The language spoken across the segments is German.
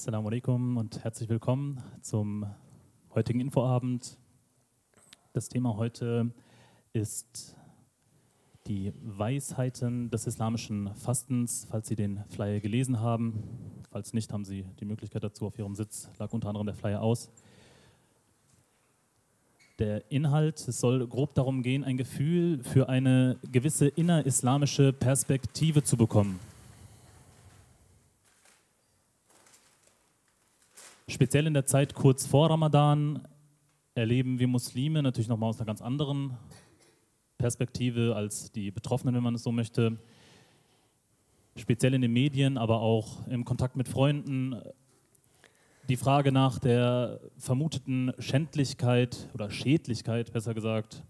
Assalamu alaikum und herzlich willkommen zum heutigen Infoabend. Das Thema heute ist die Weisheiten des islamischen Fastens, falls Sie den Flyer gelesen haben. Falls nicht, haben Sie die Möglichkeit dazu. Auf Ihrem Sitz lag unter anderem der Flyer aus. Der Inhalt, es soll grob darum gehen, ein Gefühl für eine gewisse innerislamische Perspektive zu bekommen. Speziell in der Zeit kurz vor Ramadan erleben wir Muslime natürlich nochmal aus einer ganz anderen Perspektive als die Betroffenen, wenn man es so möchte. Speziell in den Medien, aber auch im Kontakt mit Freunden. Die Frage nach der vermuteten Schändlichkeit oder Schädlichkeit, besser gesagt,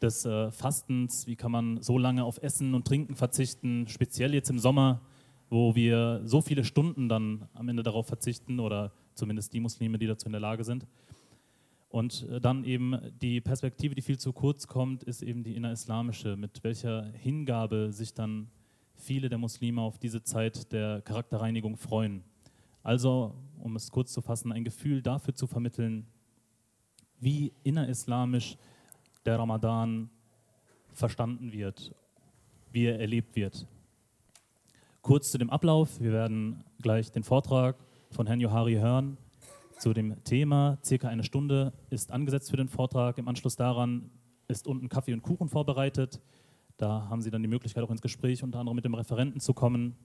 des äh, Fastens. Wie kann man so lange auf Essen und Trinken verzichten, speziell jetzt im Sommer, wo wir so viele Stunden dann am Ende darauf verzichten oder zumindest die Muslime, die dazu in der Lage sind. Und äh, dann eben die Perspektive, die viel zu kurz kommt, ist eben die innerislamische, mit welcher Hingabe sich dann viele der Muslime auf diese Zeit der Charakterreinigung freuen. Also, um es kurz zu fassen, ein Gefühl dafür zu vermitteln, wie innerislamisch der Ramadan verstanden wird, wie er erlebt wird. Kurz zu dem Ablauf, wir werden gleich den Vortrag von Herrn Johari Hörn zu dem Thema. Circa eine Stunde ist angesetzt für den Vortrag. Im Anschluss daran ist unten Kaffee und Kuchen vorbereitet. Da haben Sie dann die Möglichkeit, auch ins Gespräch unter anderem mit dem Referenten zu kommen.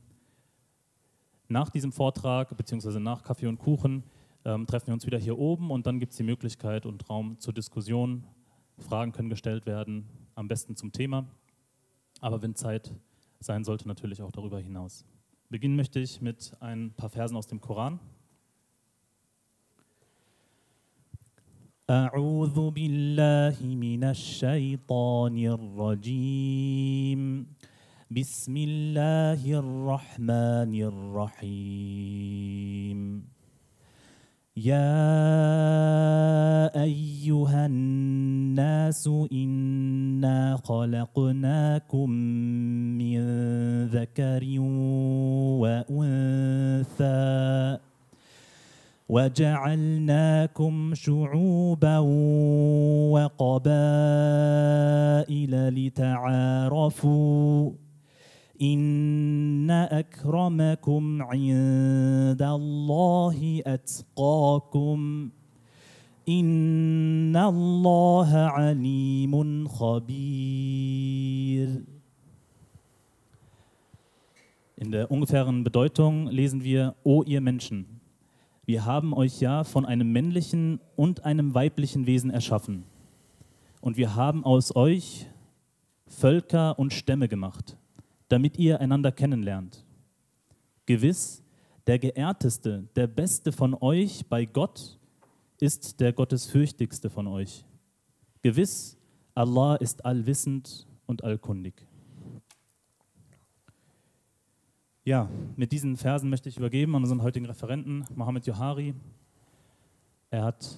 Nach diesem Vortrag, beziehungsweise nach Kaffee und Kuchen, ähm, treffen wir uns wieder hier oben und dann gibt es die Möglichkeit und Raum zur Diskussion. Fragen können gestellt werden, am besten zum Thema, aber wenn Zeit sein sollte, natürlich auch darüber hinaus. Beginnen möchte ich mit ein paar Versen aus dem Koran. أعوذ بالله من الشيطان الرجيم بسم الله الرحمن الرحيم يا ايها الناس انا خلقناكم من ذكر وانثى وجعلناكم شعوبا وقبائل لتعارفوا إن أكرمكم عند الله أتقاكم إن الله عليم خبير In der ungefähren Bedeutung lesen wir, O ihr Menschen, wir haben euch ja von einem männlichen und einem weiblichen Wesen erschaffen. Und wir haben aus euch Völker und Stämme gemacht damit ihr einander kennenlernt. Gewiss, der geehrteste, der beste von euch bei Gott ist der gottesfürchtigste von euch. Gewiss, Allah ist allwissend und allkundig. Ja, mit diesen Versen möchte ich übergeben an unseren heutigen Referenten, Mohammed Johari. Er hat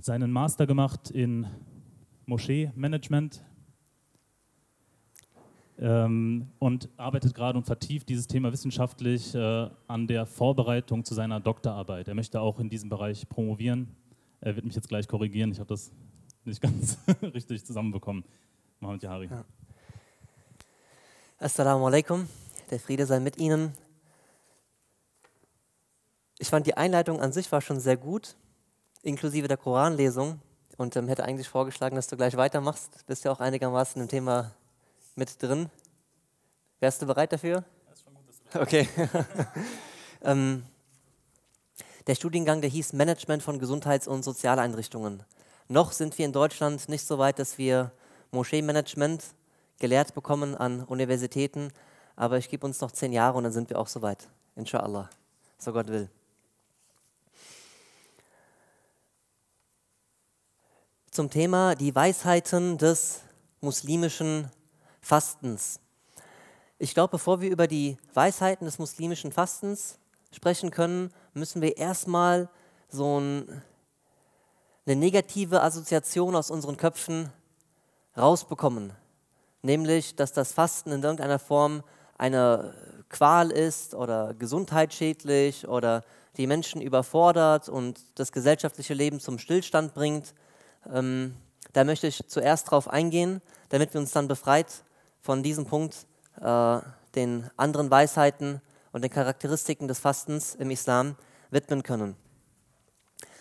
seinen Master gemacht in Moschee-Management, ähm, und arbeitet gerade und vertieft dieses Thema wissenschaftlich äh, an der Vorbereitung zu seiner Doktorarbeit. Er möchte auch in diesem Bereich promovieren. Er wird mich jetzt gleich korrigieren, ich habe das nicht ganz richtig zusammenbekommen. Mohamed Jahari. Ja. Assalamu alaikum, der Friede sei mit Ihnen. Ich fand die Einleitung an sich war schon sehr gut, inklusive der Koranlesung und ähm, hätte eigentlich vorgeschlagen, dass du gleich weitermachst. Du bist ja auch einigermaßen im Thema mit drin. Wärst du bereit dafür? Okay. ähm, der Studiengang, der hieß Management von Gesundheits- und Sozialeinrichtungen. Noch sind wir in Deutschland nicht so weit, dass wir Moschee-Management gelehrt bekommen an Universitäten, aber ich gebe uns noch zehn Jahre und dann sind wir auch so weit. Inshallah, so Gott will. Zum Thema die Weisheiten des muslimischen Fastens. Ich glaube, bevor wir über die Weisheiten des muslimischen Fastens sprechen können, müssen wir erstmal so ein, eine negative Assoziation aus unseren Köpfen rausbekommen. Nämlich, dass das Fasten in irgendeiner Form eine Qual ist oder gesundheitsschädlich oder die Menschen überfordert und das gesellschaftliche Leben zum Stillstand bringt. Ähm, da möchte ich zuerst drauf eingehen, damit wir uns dann befreit von diesem Punkt, äh, den anderen Weisheiten und den Charakteristiken des Fastens im Islam widmen können.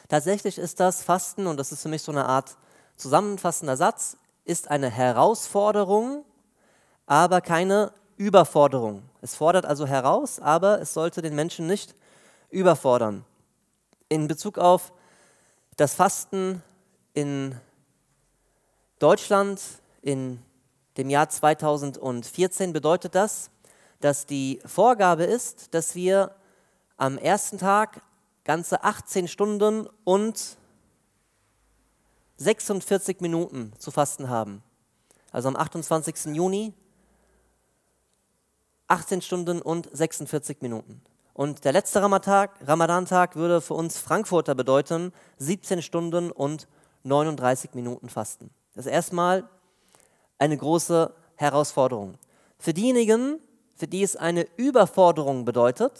Tatsächlich ist das Fasten, und das ist für mich so eine Art zusammenfassender Satz, ist eine Herausforderung, aber keine Überforderung. Es fordert also heraus, aber es sollte den Menschen nicht überfordern. In Bezug auf das Fasten in Deutschland, in dem Jahr 2014 bedeutet das, dass die Vorgabe ist, dass wir am ersten Tag ganze 18 Stunden und 46 Minuten zu fasten haben. Also am 28. Juni 18 Stunden und 46 Minuten. Und der letzte Ramadan-Tag würde für uns Frankfurter bedeuten 17 Stunden und 39 Minuten fasten. Das ist erstmal eine große Herausforderung. Für diejenigen, für die es eine Überforderung bedeutet,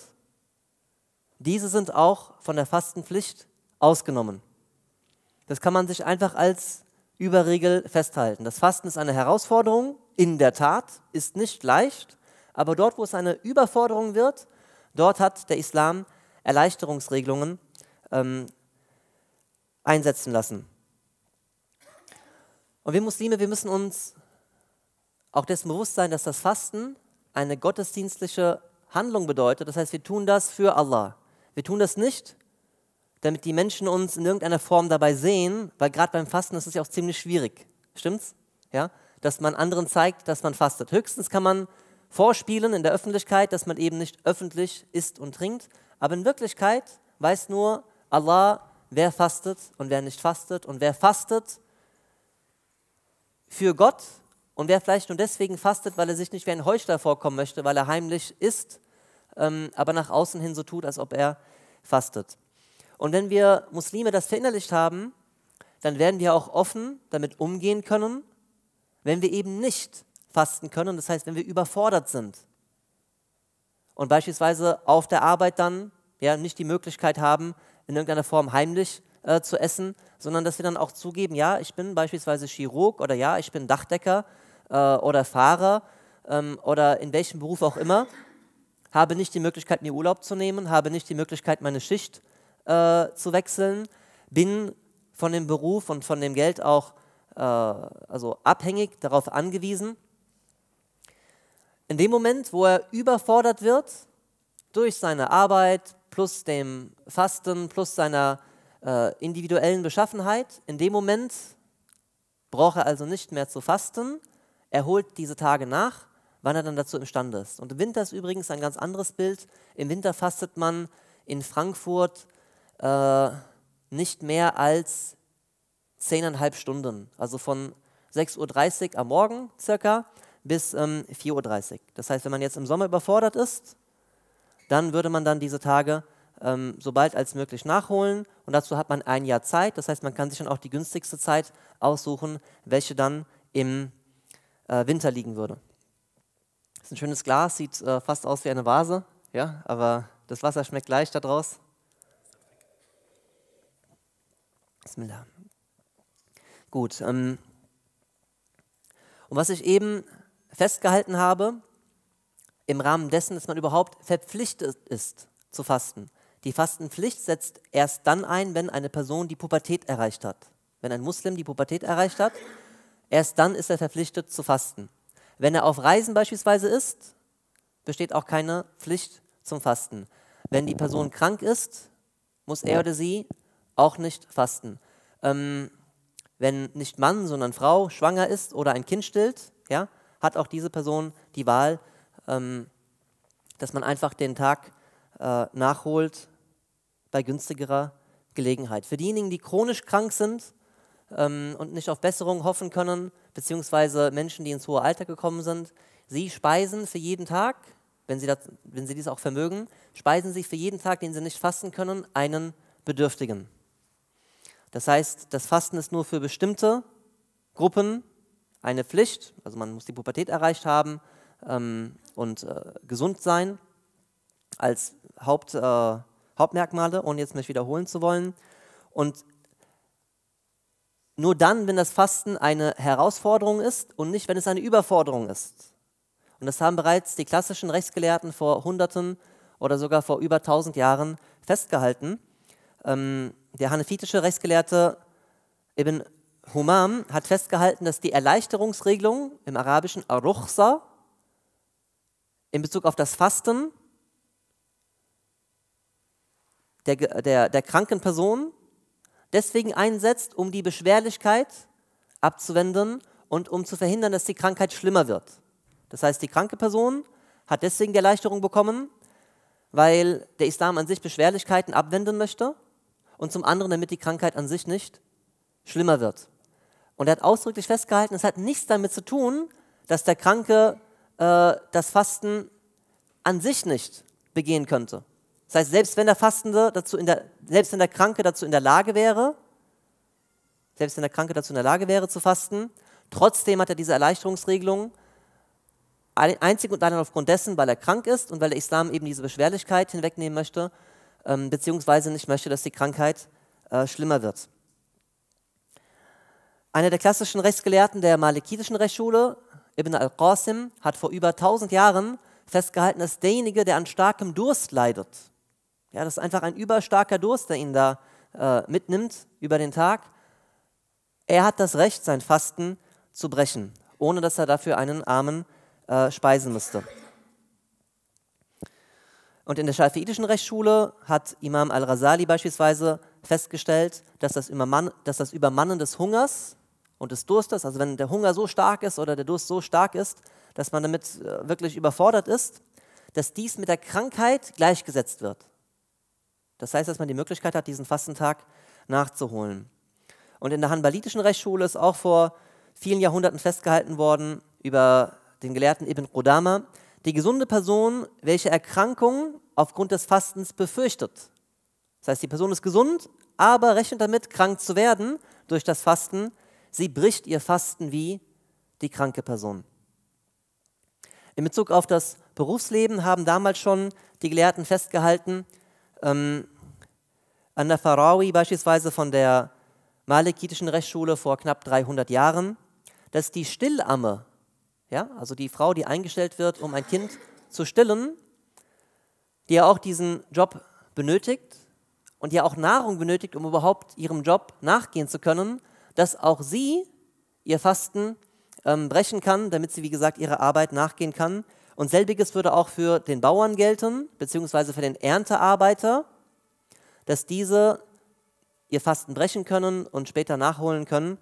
diese sind auch von der Fastenpflicht ausgenommen. Das kann man sich einfach als Überregel festhalten. Das Fasten ist eine Herausforderung, in der Tat, ist nicht leicht, aber dort, wo es eine Überforderung wird, dort hat der Islam Erleichterungsregelungen ähm, einsetzen lassen. Und wir Muslime, wir müssen uns auch dessen Bewusstsein, dass das Fasten eine gottesdienstliche Handlung bedeutet. Das heißt, wir tun das für Allah. Wir tun das nicht, damit die Menschen uns in irgendeiner Form dabei sehen, weil gerade beim Fasten ist es ja auch ziemlich schwierig. Stimmt's? Ja? Dass man anderen zeigt, dass man fastet. Höchstens kann man vorspielen in der Öffentlichkeit, dass man eben nicht öffentlich isst und trinkt. Aber in Wirklichkeit weiß nur Allah, wer fastet und wer nicht fastet. Und wer fastet für Gott, und wer vielleicht nur deswegen fastet, weil er sich nicht wie ein Heuchler vorkommen möchte, weil er heimlich isst, ähm, aber nach außen hin so tut, als ob er fastet. Und wenn wir Muslime das verinnerlicht haben, dann werden wir auch offen damit umgehen können, wenn wir eben nicht fasten können, das heißt, wenn wir überfordert sind und beispielsweise auf der Arbeit dann ja, nicht die Möglichkeit haben, in irgendeiner Form heimlich äh, zu essen, sondern dass wir dann auch zugeben, ja, ich bin beispielsweise Chirurg oder ja, ich bin Dachdecker äh, oder Fahrer ähm, oder in welchem Beruf auch immer, habe nicht die Möglichkeit, mir Urlaub zu nehmen, habe nicht die Möglichkeit, meine Schicht äh, zu wechseln, bin von dem Beruf und von dem Geld auch äh, also abhängig, darauf angewiesen. In dem Moment, wo er überfordert wird durch seine Arbeit plus dem Fasten plus seiner äh, individuellen Beschaffenheit, in dem Moment braucht er also nicht mehr zu fasten, er holt diese Tage nach, wann er dann dazu imstande ist. Und im Winter ist übrigens ein ganz anderes Bild. Im Winter fastet man in Frankfurt äh, nicht mehr als zehneinhalb Stunden. Also von 6.30 Uhr am Morgen circa bis ähm, 4.30 Uhr. Das heißt, wenn man jetzt im Sommer überfordert ist, dann würde man dann diese Tage ähm, so bald als möglich nachholen. Und dazu hat man ein Jahr Zeit. Das heißt, man kann sich dann auch die günstigste Zeit aussuchen, welche dann im äh, Winter liegen würde. Das ist ein schönes Glas, sieht äh, fast aus wie eine Vase, ja, aber das Wasser schmeckt gleich da draus. Bismillah. Gut. Ähm, und was ich eben festgehalten habe, im Rahmen dessen, dass man überhaupt verpflichtet ist zu fasten. Die Fastenpflicht setzt erst dann ein, wenn eine Person die Pubertät erreicht hat. Wenn ein Muslim die Pubertät erreicht hat, Erst dann ist er verpflichtet zu fasten. Wenn er auf Reisen beispielsweise ist, besteht auch keine Pflicht zum Fasten. Wenn die Person krank ist, muss er oder sie auch nicht fasten. Ähm, wenn nicht Mann, sondern Frau schwanger ist oder ein Kind stillt, ja, hat auch diese Person die Wahl, ähm, dass man einfach den Tag äh, nachholt bei günstigerer Gelegenheit. Für diejenigen, die chronisch krank sind, ähm, und nicht auf Besserung hoffen können, beziehungsweise Menschen, die ins hohe Alter gekommen sind. Sie speisen für jeden Tag, wenn sie, das, wenn sie dies auch vermögen, speisen sie für jeden Tag, den sie nicht fasten können, einen Bedürftigen. Das heißt, das Fasten ist nur für bestimmte Gruppen eine Pflicht, also man muss die Pubertät erreicht haben ähm, und äh, gesund sein als Haupt, äh, Hauptmerkmale, ohne jetzt mich wiederholen zu wollen. Und nur dann, wenn das Fasten eine Herausforderung ist und nicht, wenn es eine Überforderung ist. Und das haben bereits die klassischen Rechtsgelehrten vor Hunderten oder sogar vor über 1000 Jahren festgehalten. Ähm, der hanefitische Rechtsgelehrte Ibn Humam hat festgehalten, dass die Erleichterungsregelung im arabischen Aruchsa in Bezug auf das Fasten der, der, der kranken Person deswegen einsetzt, um die Beschwerlichkeit abzuwenden und um zu verhindern, dass die Krankheit schlimmer wird. Das heißt, die kranke Person hat deswegen die Erleichterung bekommen, weil der Islam an sich Beschwerlichkeiten abwenden möchte und zum anderen, damit die Krankheit an sich nicht schlimmer wird. Und er hat ausdrücklich festgehalten, es hat nichts damit zu tun, dass der Kranke äh, das Fasten an sich nicht begehen könnte. Das heißt, selbst wenn der Fastende dazu in der, selbst wenn der Kranke dazu in der Lage wäre, selbst wenn der Kranke dazu in der Lage wäre zu fasten, trotzdem hat er diese Erleichterungsregelung einzig und allein aufgrund dessen, weil er krank ist und weil der Islam eben diese Beschwerlichkeit hinwegnehmen möchte, ähm, beziehungsweise nicht möchte, dass die Krankheit äh, schlimmer wird. Einer der klassischen Rechtsgelehrten der malikitischen Rechtsschule, Ibn al-Qasim, hat vor über 1000 Jahren festgehalten, dass derjenige, der an starkem Durst leidet, ja, das ist einfach ein überstarker Durst, der ihn da äh, mitnimmt über den Tag. Er hat das Recht, sein Fasten zu brechen, ohne dass er dafür einen Armen äh, speisen müsste. Und in der schafiitischen Rechtsschule hat Imam al-Rasali beispielsweise festgestellt, dass das, Übermann, dass das Übermannen des Hungers und des Durstes, also wenn der Hunger so stark ist oder der Durst so stark ist, dass man damit äh, wirklich überfordert ist, dass dies mit der Krankheit gleichgesetzt wird. Das heißt, dass man die Möglichkeit hat, diesen Fastentag nachzuholen. Und in der hanbalitischen Rechtsschule ist auch vor vielen Jahrhunderten festgehalten worden über den Gelehrten Ibn Qudama, die gesunde Person, welche Erkrankung aufgrund des Fastens befürchtet. Das heißt, die Person ist gesund, aber rechnet damit, krank zu werden durch das Fasten. Sie bricht ihr Fasten wie die kranke Person. In Bezug auf das Berufsleben haben damals schon die Gelehrten festgehalten, ähm, an Farawi beispielsweise von der malikitischen Rechtsschule vor knapp 300 Jahren, dass die Stillamme, ja, also die Frau, die eingestellt wird, um ein Kind zu stillen, die ja auch diesen Job benötigt und ja auch Nahrung benötigt, um überhaupt ihrem Job nachgehen zu können, dass auch sie ihr Fasten ähm, brechen kann, damit sie, wie gesagt, ihrer Arbeit nachgehen kann. Und selbiges würde auch für den Bauern gelten, beziehungsweise für den Erntearbeiter, dass diese ihr Fasten brechen können und später nachholen können.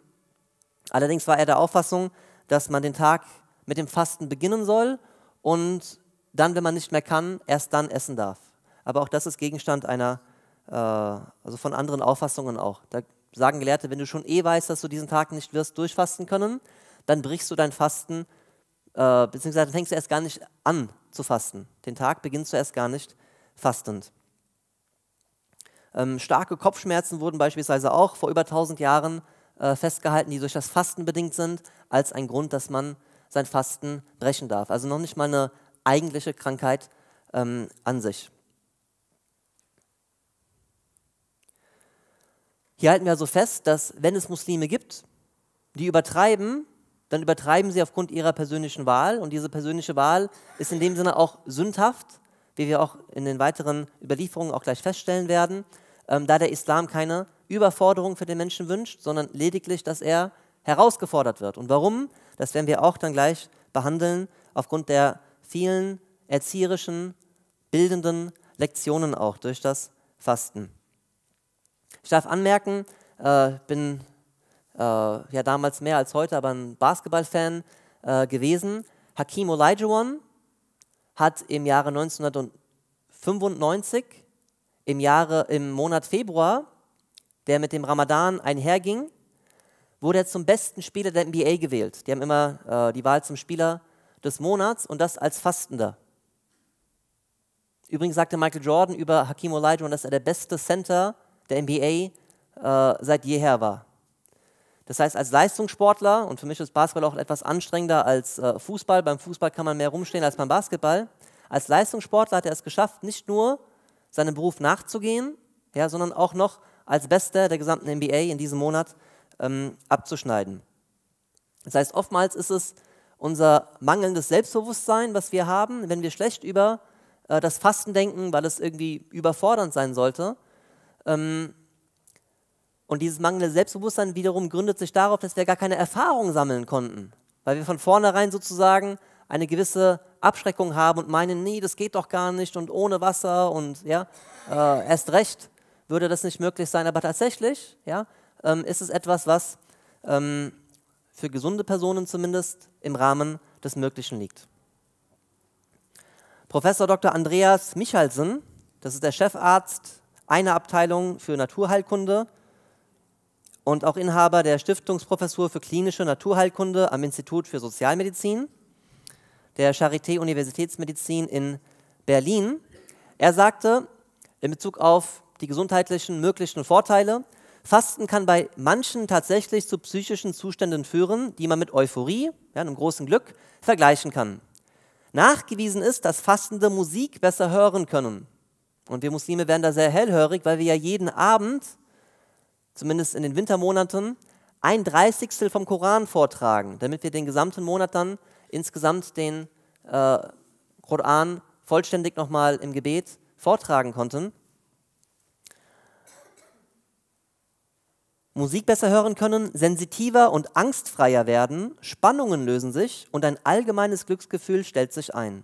Allerdings war er der Auffassung, dass man den Tag mit dem Fasten beginnen soll und dann, wenn man nicht mehr kann, erst dann essen darf. Aber auch das ist Gegenstand einer, äh, also von anderen Auffassungen auch. Da sagen Gelehrte, wenn du schon eh weißt, dass du diesen Tag nicht wirst durchfasten können, dann brichst du dein Fasten, äh, beziehungsweise fängst du erst gar nicht an zu fasten. Den Tag beginnst du erst gar nicht fastend. Ähm, starke Kopfschmerzen wurden beispielsweise auch vor über 1000 Jahren äh, festgehalten, die durch das Fasten bedingt sind, als ein Grund, dass man sein Fasten brechen darf. Also noch nicht mal eine eigentliche Krankheit ähm, an sich. Hier halten wir also fest, dass wenn es Muslime gibt, die übertreiben, dann übertreiben sie aufgrund ihrer persönlichen Wahl. Und diese persönliche Wahl ist in dem Sinne auch sündhaft, wie wir auch in den weiteren Überlieferungen auch gleich feststellen werden, ähm, da der Islam keine Überforderung für den Menschen wünscht, sondern lediglich, dass er herausgefordert wird. Und warum? Das werden wir auch dann gleich behandeln, aufgrund der vielen erzieherischen, bildenden Lektionen auch durch das Fasten. Ich darf anmerken, ich äh, bin äh, ja damals mehr als heute, aber ein Basketballfan äh, gewesen. Hakim Olajuwon, hat im Jahre 1995, im, Jahre, im Monat Februar, der mit dem Ramadan einherging, wurde er zum besten Spieler der NBA gewählt. Die haben immer äh, die Wahl zum Spieler des Monats und das als Fastender. Übrigens sagte Michael Jordan über Hakim Olajuwon, dass er der beste Center der NBA äh, seit jeher war. Das heißt, als Leistungssportler, und für mich ist Basketball auch etwas anstrengender als äh, Fußball, beim Fußball kann man mehr rumstehen als beim Basketball, als Leistungssportler hat er es geschafft, nicht nur seinem Beruf nachzugehen, ja, sondern auch noch als Bester der gesamten NBA in diesem Monat ähm, abzuschneiden. Das heißt, oftmals ist es unser mangelndes Selbstbewusstsein, was wir haben, wenn wir schlecht über äh, das Fasten denken, weil es irgendwie überfordernd sein sollte. Ähm, und dieses mangelnde Selbstbewusstsein wiederum gründet sich darauf, dass wir gar keine Erfahrung sammeln konnten, weil wir von vornherein sozusagen eine gewisse Abschreckung haben und meinen, nee, das geht doch gar nicht und ohne Wasser und ja, äh, erst recht würde das nicht möglich sein. Aber tatsächlich ja, ähm, ist es etwas, was ähm, für gesunde Personen zumindest im Rahmen des Möglichen liegt. Professor Dr. Andreas Michalsen, das ist der Chefarzt einer Abteilung für Naturheilkunde und auch Inhaber der Stiftungsprofessur für klinische Naturheilkunde am Institut für Sozialmedizin, der Charité Universitätsmedizin in Berlin. Er sagte in Bezug auf die gesundheitlichen möglichen Vorteile, Fasten kann bei manchen tatsächlich zu psychischen Zuständen führen, die man mit Euphorie, ja, einem großen Glück, vergleichen kann. Nachgewiesen ist, dass Fastende Musik besser hören können. Und wir Muslime werden da sehr hellhörig, weil wir ja jeden Abend zumindest in den Wintermonaten, ein Dreißigstel vom Koran vortragen, damit wir den gesamten Monat dann insgesamt den äh, Koran vollständig nochmal im Gebet vortragen konnten. Musik besser hören können, sensitiver und angstfreier werden, Spannungen lösen sich und ein allgemeines Glücksgefühl stellt sich ein.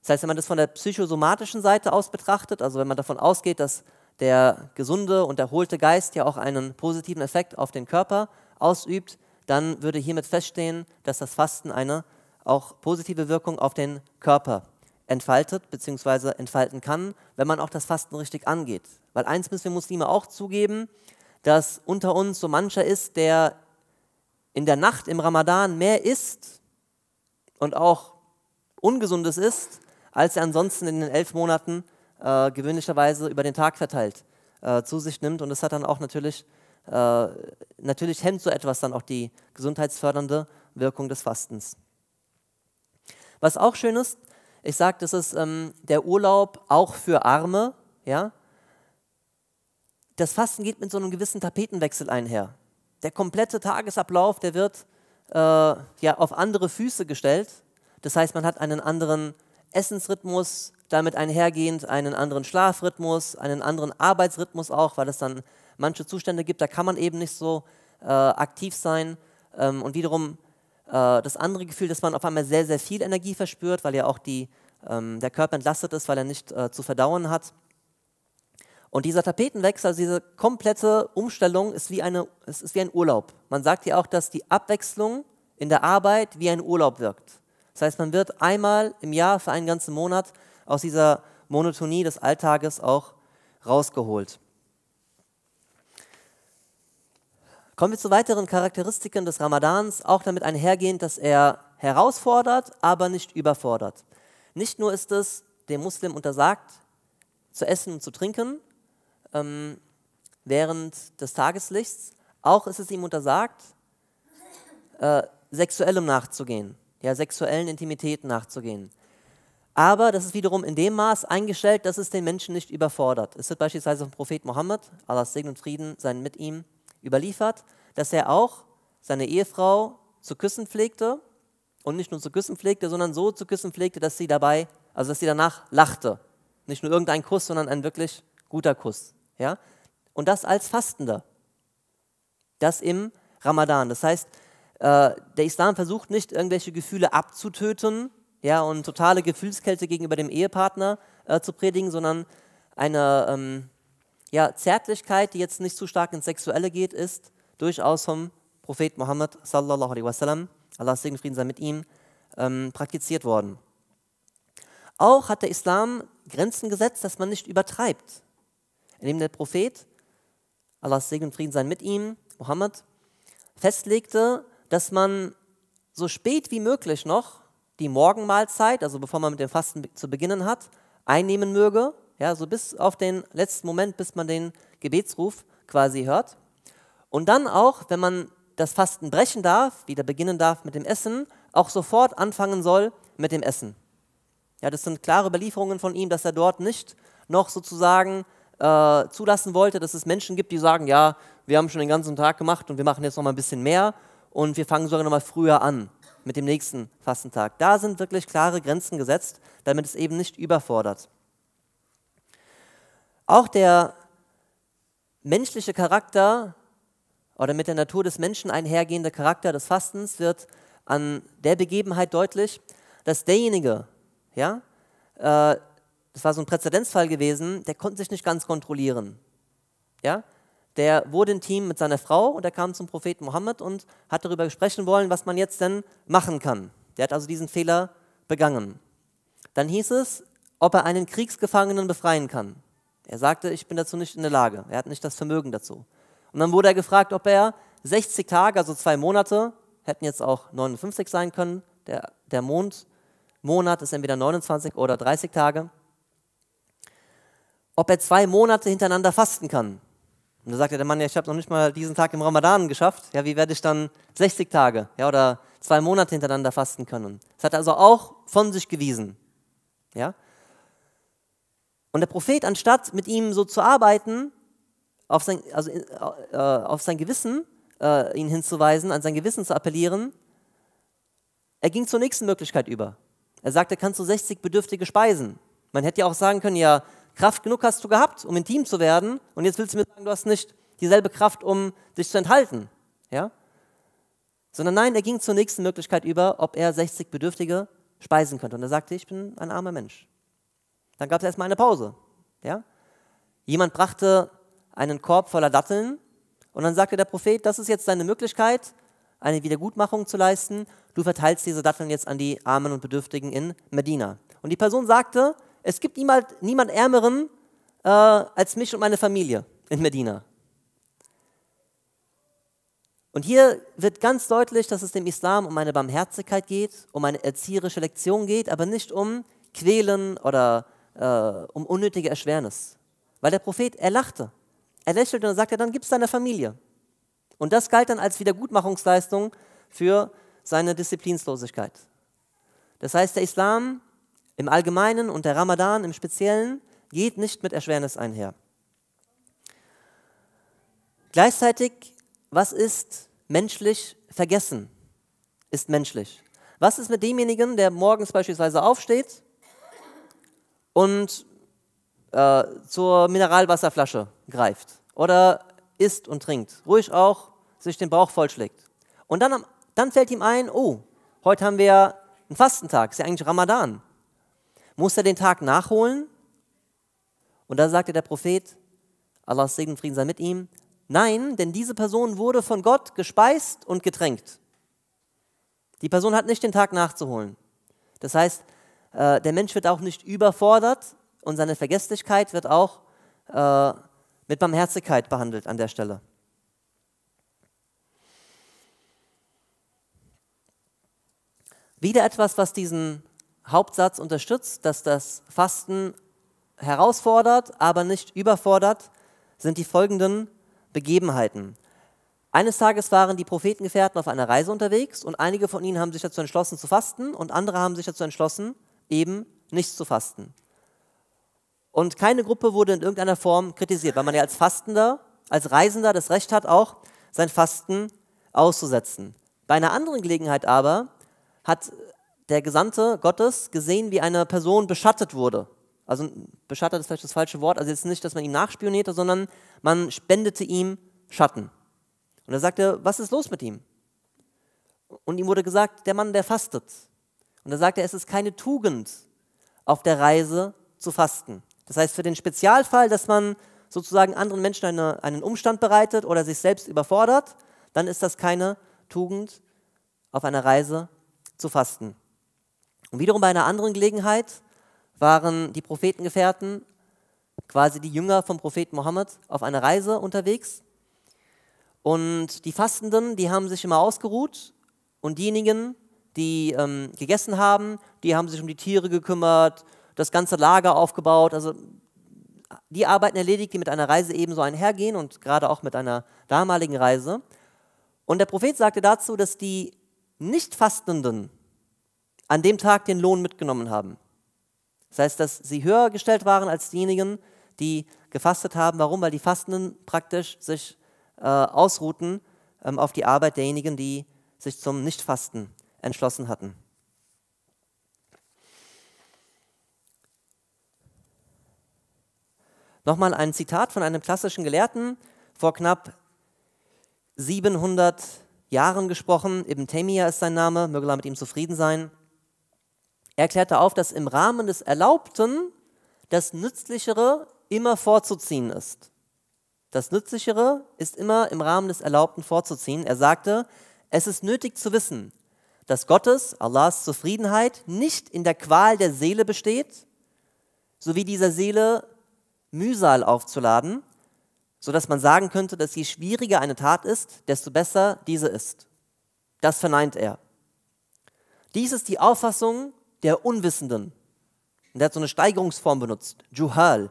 Das heißt, wenn man das von der psychosomatischen Seite aus betrachtet, also wenn man davon ausgeht, dass der gesunde und erholte Geist ja auch einen positiven Effekt auf den Körper ausübt, dann würde hiermit feststehen, dass das Fasten eine auch positive Wirkung auf den Körper entfaltet bzw. entfalten kann, wenn man auch das Fasten richtig angeht. Weil eins müssen wir Muslime auch zugeben, dass unter uns so mancher ist, der in der Nacht im Ramadan mehr isst und auch Ungesundes isst, als er ansonsten in den elf Monaten äh, gewöhnlicherweise über den Tag verteilt äh, zu sich nimmt. Und das hat dann auch natürlich, äh, natürlich hemmt so etwas dann auch die gesundheitsfördernde Wirkung des Fastens. Was auch schön ist, ich sage, das ist ähm, der Urlaub auch für Arme. Ja? Das Fasten geht mit so einem gewissen Tapetenwechsel einher. Der komplette Tagesablauf, der wird äh, ja, auf andere Füße gestellt. Das heißt, man hat einen anderen Essensrhythmus, damit einhergehend einen anderen Schlafrhythmus, einen anderen Arbeitsrhythmus auch, weil es dann manche Zustände gibt, da kann man eben nicht so äh, aktiv sein. Ähm, und wiederum äh, das andere Gefühl, dass man auf einmal sehr, sehr viel Energie verspürt, weil ja auch die, ähm, der Körper entlastet ist, weil er nicht äh, zu verdauen hat. Und dieser Tapetenwechsel, also diese komplette Umstellung ist wie, eine, es ist wie ein Urlaub. Man sagt ja auch, dass die Abwechslung in der Arbeit wie ein Urlaub wirkt. Das heißt, man wird einmal im Jahr für einen ganzen Monat aus dieser Monotonie des Alltages auch rausgeholt. Kommen wir zu weiteren Charakteristiken des Ramadans, auch damit einhergehend, dass er herausfordert, aber nicht überfordert. Nicht nur ist es dem Muslim untersagt, zu essen und zu trinken ähm, während des Tageslichts, auch ist es ihm untersagt, äh, sexuellem nachzugehen ja, sexuellen Intimitäten nachzugehen. Aber das ist wiederum in dem Maß eingestellt, dass es den Menschen nicht überfordert. Es wird beispielsweise vom Prophet Mohammed, Allahs Segen und Frieden seien mit ihm, überliefert, dass er auch seine Ehefrau zu küssen pflegte und nicht nur zu küssen pflegte, sondern so zu küssen pflegte, dass sie dabei, also dass sie danach lachte. Nicht nur irgendein Kuss, sondern ein wirklich guter Kuss. Ja? Und das als Fastender. Das im Ramadan. Das heißt, äh, der Islam versucht nicht, irgendwelche Gefühle abzutöten ja, und totale Gefühlskälte gegenüber dem Ehepartner äh, zu predigen, sondern eine ähm, ja, Zärtlichkeit, die jetzt nicht zu stark ins Sexuelle geht, ist durchaus vom Prophet Muhammad sallallahu alaihi wasallam, Allah Segen Frieden sei mit ihm, ähm, praktiziert worden. Auch hat der Islam Grenzen gesetzt, dass man nicht übertreibt, indem der Prophet, Allah Segen Frieden sei mit ihm, Muhammad, festlegte, dass man so spät wie möglich noch die Morgenmahlzeit, also bevor man mit dem Fasten zu beginnen hat, einnehmen möge, ja, so bis auf den letzten Moment, bis man den Gebetsruf quasi hört. Und dann auch, wenn man das Fasten brechen darf, wieder beginnen darf mit dem Essen, auch sofort anfangen soll mit dem Essen. Ja, das sind klare Überlieferungen von ihm, dass er dort nicht noch sozusagen äh, zulassen wollte, dass es Menschen gibt, die sagen, ja, wir haben schon den ganzen Tag gemacht und wir machen jetzt noch mal ein bisschen mehr und wir fangen sogar nochmal früher an mit dem nächsten Fastentag. Da sind wirklich klare Grenzen gesetzt, damit es eben nicht überfordert. Auch der menschliche Charakter oder mit der Natur des Menschen einhergehende Charakter des Fastens wird an der Begebenheit deutlich, dass derjenige, ja, äh, das war so ein Präzedenzfall gewesen, der konnte sich nicht ganz kontrollieren. Ja? der wurde im Team mit seiner Frau und er kam zum Propheten Mohammed und hat darüber sprechen wollen, was man jetzt denn machen kann. Der hat also diesen Fehler begangen. Dann hieß es, ob er einen Kriegsgefangenen befreien kann. Er sagte, ich bin dazu nicht in der Lage. Er hat nicht das Vermögen dazu. Und dann wurde er gefragt, ob er 60 Tage, also zwei Monate, hätten jetzt auch 59 sein können. Der, der Mond, Monat ist entweder 29 oder 30 Tage. Ob er zwei Monate hintereinander fasten kann. Und da sagte der Mann, ja, ich habe noch nicht mal diesen Tag im Ramadan geschafft. Ja, wie werde ich dann 60 Tage ja, oder zwei Monate hintereinander fasten können? Das hat er also auch von sich gewiesen. Ja? Und der Prophet, anstatt mit ihm so zu arbeiten, auf sein, also, äh, auf sein Gewissen äh, ihn hinzuweisen, an sein Gewissen zu appellieren, er ging zur nächsten Möglichkeit über. Er sagte, kannst du 60 Bedürftige speisen? Man hätte ja auch sagen können, ja, Kraft genug hast du gehabt, um intim zu werden, und jetzt willst du mir sagen, du hast nicht dieselbe Kraft, um dich zu enthalten. Ja? Sondern nein, er ging zur nächsten Möglichkeit über, ob er 60 Bedürftige speisen könnte. Und er sagte, ich bin ein armer Mensch. Dann gab es erstmal eine Pause. Ja? Jemand brachte einen Korb voller Datteln und dann sagte der Prophet, das ist jetzt deine Möglichkeit, eine Wiedergutmachung zu leisten. Du verteilst diese Datteln jetzt an die Armen und Bedürftigen in Medina. Und die Person sagte, es gibt niemand, niemand Ärmeren äh, als mich und meine Familie in Medina. Und hier wird ganz deutlich, dass es dem Islam um eine Barmherzigkeit geht, um eine erzieherische Lektion geht, aber nicht um Quälen oder äh, um unnötige Erschwernis. Weil der Prophet, er lachte, er lächelte und sagte, dann gib's deiner Familie. Und das galt dann als Wiedergutmachungsleistung für seine Disziplinslosigkeit. Das heißt, der Islam im Allgemeinen und der Ramadan im Speziellen geht nicht mit Erschwernis einher. Gleichzeitig, was ist menschlich vergessen? Ist menschlich. Was ist mit demjenigen, der morgens beispielsweise aufsteht und äh, zur Mineralwasserflasche greift oder isst und trinkt, ruhig auch sich den Bauch vollschlägt. Und dann, dann fällt ihm ein, oh, heute haben wir einen Fastentag, ist ja eigentlich Ramadan muss er den Tag nachholen? Und da sagte der Prophet, Allahs Segen und Frieden sei mit ihm, nein, denn diese Person wurde von Gott gespeist und getränkt. Die Person hat nicht den Tag nachzuholen. Das heißt, äh, der Mensch wird auch nicht überfordert und seine Vergesslichkeit wird auch äh, mit Barmherzigkeit behandelt an der Stelle. Wieder etwas, was diesen Hauptsatz unterstützt, dass das Fasten herausfordert, aber nicht überfordert, sind die folgenden Begebenheiten. Eines Tages waren die Prophetengefährten auf einer Reise unterwegs und einige von ihnen haben sich dazu entschlossen zu fasten und andere haben sich dazu entschlossen, eben nicht zu fasten. Und keine Gruppe wurde in irgendeiner Form kritisiert, weil man ja als Fastender, als Reisender das Recht hat, auch sein Fasten auszusetzen. Bei einer anderen Gelegenheit aber hat der Gesandte Gottes gesehen, wie eine Person beschattet wurde. Also beschattet ist vielleicht das falsche Wort, also jetzt nicht, dass man ihm nachspionierte, sondern man spendete ihm Schatten. Und er sagte, was ist los mit ihm? Und ihm wurde gesagt, der Mann, der fastet. Und er sagte, es ist keine Tugend, auf der Reise zu fasten. Das heißt, für den Spezialfall, dass man sozusagen anderen Menschen eine, einen Umstand bereitet oder sich selbst überfordert, dann ist das keine Tugend, auf einer Reise zu fasten. Und wiederum bei einer anderen Gelegenheit waren die Prophetengefährten, quasi die Jünger vom Propheten Mohammed, auf einer Reise unterwegs. Und die Fastenden, die haben sich immer ausgeruht und diejenigen, die ähm, gegessen haben, die haben sich um die Tiere gekümmert, das ganze Lager aufgebaut. Also die Arbeiten erledigt, die mit einer Reise ebenso einhergehen und gerade auch mit einer damaligen Reise. Und der Prophet sagte dazu, dass die nicht Fastenden an dem Tag den Lohn mitgenommen haben. Das heißt, dass sie höher gestellt waren als diejenigen, die gefastet haben. Warum? Weil die Fastenden praktisch sich äh, ausruhten ähm, auf die Arbeit derjenigen, die sich zum Nichtfasten entschlossen hatten. Nochmal ein Zitat von einem klassischen Gelehrten, vor knapp 700 Jahren gesprochen. Ibn Taymiyyah ist sein Name, möge Allah mit ihm zufrieden sein. Er klärte auf, dass im Rahmen des Erlaubten das Nützlichere immer vorzuziehen ist. Das Nützlichere ist immer im Rahmen des Erlaubten vorzuziehen. Er sagte, es ist nötig zu wissen, dass Gottes, Allahs Zufriedenheit nicht in der Qual der Seele besteht, sowie dieser Seele Mühsal aufzuladen, sodass man sagen könnte, dass je schwieriger eine Tat ist, desto besser diese ist. Das verneint er. Dies ist die Auffassung der Unwissenden. Und er hat so eine Steigerungsform benutzt, Juhal,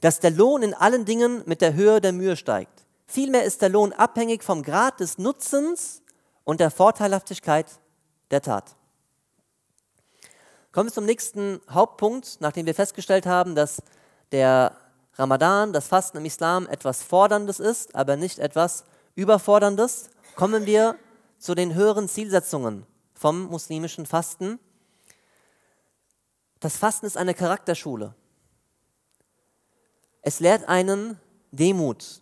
dass der Lohn in allen Dingen mit der Höhe der Mühe steigt. Vielmehr ist der Lohn abhängig vom Grad des Nutzens und der Vorteilhaftigkeit der Tat. Kommen wir zum nächsten Hauptpunkt, nachdem wir festgestellt haben, dass der Ramadan, das Fasten im Islam etwas Forderndes ist, aber nicht etwas Überforderndes, kommen wir zu den höheren Zielsetzungen vom muslimischen Fasten. Das Fasten ist eine Charakterschule. Es lehrt einen Demut.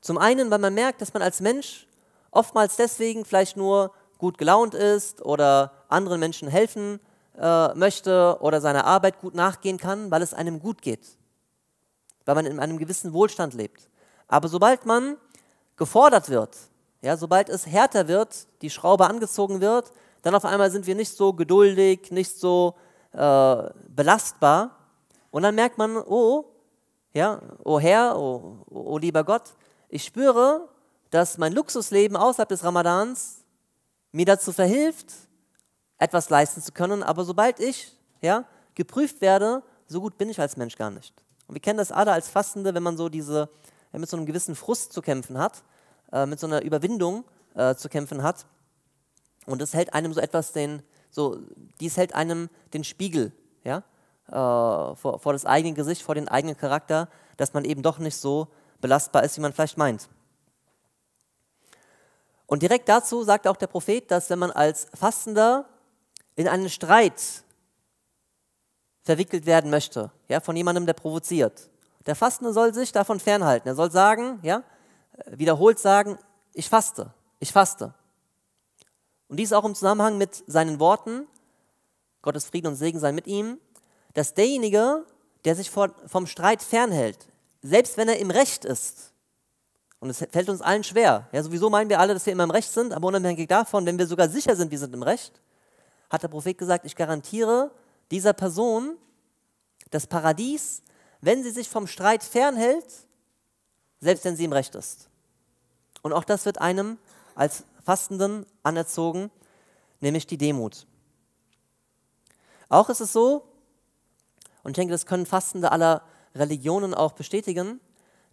Zum einen, weil man merkt, dass man als Mensch oftmals deswegen vielleicht nur gut gelaunt ist oder anderen Menschen helfen äh, möchte oder seiner Arbeit gut nachgehen kann, weil es einem gut geht, weil man in einem gewissen Wohlstand lebt. Aber sobald man gefordert wird, ja, sobald es härter wird, die Schraube angezogen wird, dann auf einmal sind wir nicht so geduldig, nicht so äh, belastbar. Und dann merkt man, oh, ja, oh Herr, oh, oh lieber Gott, ich spüre, dass mein Luxusleben außerhalb des Ramadans mir dazu verhilft, etwas leisten zu können. Aber sobald ich ja, geprüft werde, so gut bin ich als Mensch gar nicht. Und wir kennen das alle als Fastende, wenn man so diese, ja, mit so einem gewissen Frust zu kämpfen hat, äh, mit so einer Überwindung äh, zu kämpfen hat. Und das hält einem so etwas den, so, dies hält einem den Spiegel ja, äh, vor, vor das eigene Gesicht, vor den eigenen Charakter, dass man eben doch nicht so belastbar ist, wie man vielleicht meint. Und direkt dazu sagt auch der Prophet, dass wenn man als Fastender in einen Streit verwickelt werden möchte, ja, von jemandem, der provoziert, der Fastende soll sich davon fernhalten. Er soll sagen, ja, wiederholt sagen, ich faste, ich faste. Und dies auch im Zusammenhang mit seinen Worten, Gottes Frieden und Segen sei mit ihm, dass derjenige, der sich vom Streit fernhält, selbst wenn er im Recht ist, und es fällt uns allen schwer, ja, sowieso meinen wir alle, dass wir immer im Recht sind, aber unabhängig davon, wenn wir sogar sicher sind, wir sind im Recht, hat der Prophet gesagt, ich garantiere dieser Person das Paradies, wenn sie sich vom Streit fernhält, selbst wenn sie im Recht ist. Und auch das wird einem als Fastenden anerzogen, nämlich die Demut. Auch ist es so, und ich denke, das können Fastende aller Religionen auch bestätigen,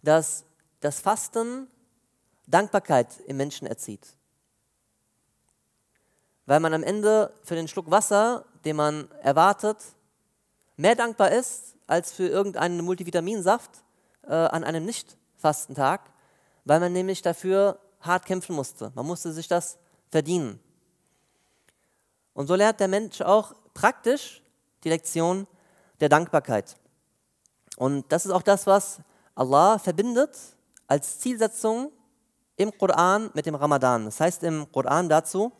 dass das Fasten Dankbarkeit im Menschen erzieht. Weil man am Ende für den Schluck Wasser, den man erwartet, mehr dankbar ist als für irgendeinen Multivitaminsaft äh, an einem Nicht-Fastentag, weil man nämlich dafür hart kämpfen musste. Man musste sich das verdienen. Und so lernt der Mensch auch praktisch die Lektion der Dankbarkeit. Und das ist auch das, was Allah verbindet als Zielsetzung im Koran mit dem Ramadan. Das heißt im Koran dazu,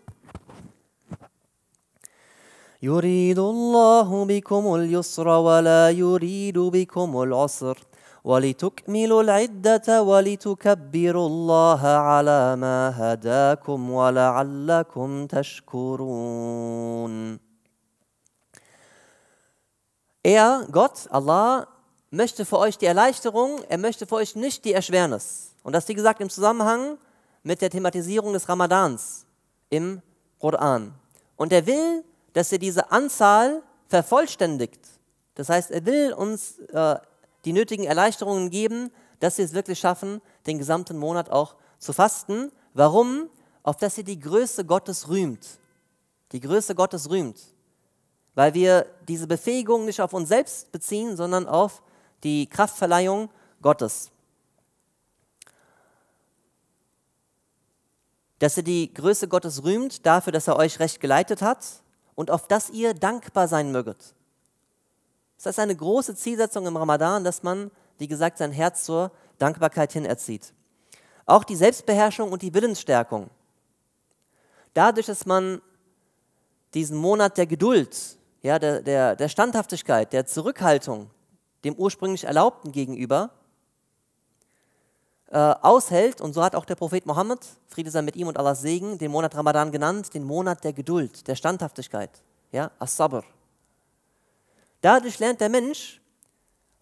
يريد الله بكم اليسر ولا يريد بكم العسر ولتكملوا العدة ولتكبروا الله على ما هداكم ولعلكم تشكرون Er, Gott, Allah, möchte für euch die Erleichterung, er möchte für euch nicht die Erschwernis. Und das, wie gesagt, im Zusammenhang mit der Thematisierung des Ramadans im Koran. Und er will, dass ihr diese Anzahl vervollständigt. Das heißt, er will uns äh, die nötigen Erleichterungen geben, dass sie es wirklich schaffen, den gesamten Monat auch zu fasten. Warum? Auf dass ihr die Größe Gottes rühmt. Die Größe Gottes rühmt. Weil wir diese Befähigung nicht auf uns selbst beziehen, sondern auf die Kraftverleihung Gottes. Dass ihr die Größe Gottes rühmt dafür, dass er euch recht geleitet hat und auf dass ihr dankbar sein möget. Es ist eine große Zielsetzung im Ramadan, dass man, wie gesagt, sein Herz zur Dankbarkeit hinerzieht. Auch die Selbstbeherrschung und die Willensstärkung. Dadurch, dass man diesen Monat der Geduld, ja, der, der, der Standhaftigkeit, der Zurückhaltung dem ursprünglich Erlaubten gegenüber äh, aushält, und so hat auch der Prophet Mohammed, Friede sei mit ihm und Allahs Segen, den Monat Ramadan genannt, den Monat der Geduld, der Standhaftigkeit, ja, As-Sabr. Dadurch lernt der Mensch,